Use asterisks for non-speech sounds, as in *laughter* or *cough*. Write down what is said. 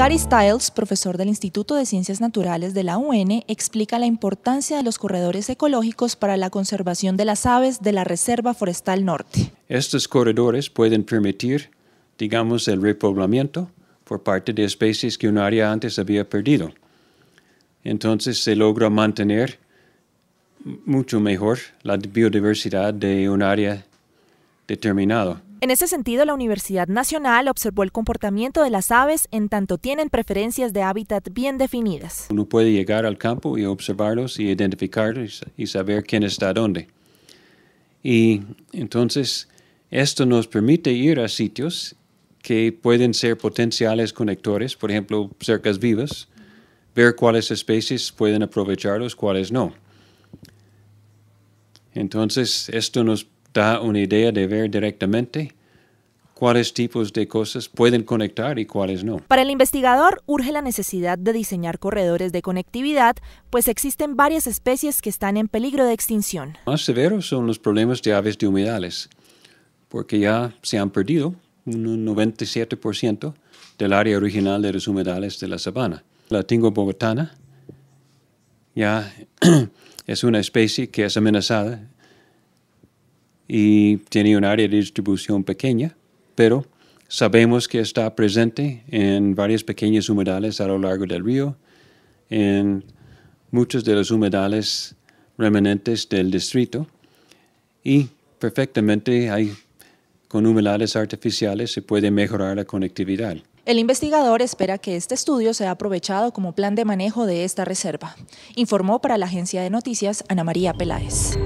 Gary Stiles, profesor del Instituto de Ciencias Naturales de la UN, explica la importancia de los corredores ecológicos para la conservación de las aves de la Reserva Forestal Norte. Estos corredores pueden permitir, digamos, el repoblamiento por parte de especies que un área antes había perdido. Entonces se logra mantener mucho mejor la biodiversidad de un área determinado. En ese sentido, la Universidad Nacional observó el comportamiento de las aves en tanto tienen preferencias de hábitat bien definidas. Uno puede llegar al campo y observarlos y identificarlos y saber quién está dónde. Y entonces esto nos permite ir a sitios que pueden ser potenciales conectores, por ejemplo, cercas vivas, ver cuáles especies pueden aprovecharlos, cuáles no. Entonces esto nos da una idea de ver directamente cuáles tipos de cosas pueden conectar y cuáles no. Para el investigador urge la necesidad de diseñar corredores de conectividad, pues existen varias especies que están en peligro de extinción. Más severos son los problemas de aves de humedales, porque ya se han perdido un 97% del área original de los humedales de la sabana. La tingo bogotana ya *clears throat* es una especie que es amenazada y tiene un área de distribución pequeña, pero sabemos que está presente en varias pequeñas humedales a lo largo del río, en muchos de los humedales remanentes del distrito y perfectamente hay con humedales artificiales se puede mejorar la conectividad. El investigador espera que este estudio sea aprovechado como plan de manejo de esta reserva, informó para la agencia de noticias Ana María Peláez.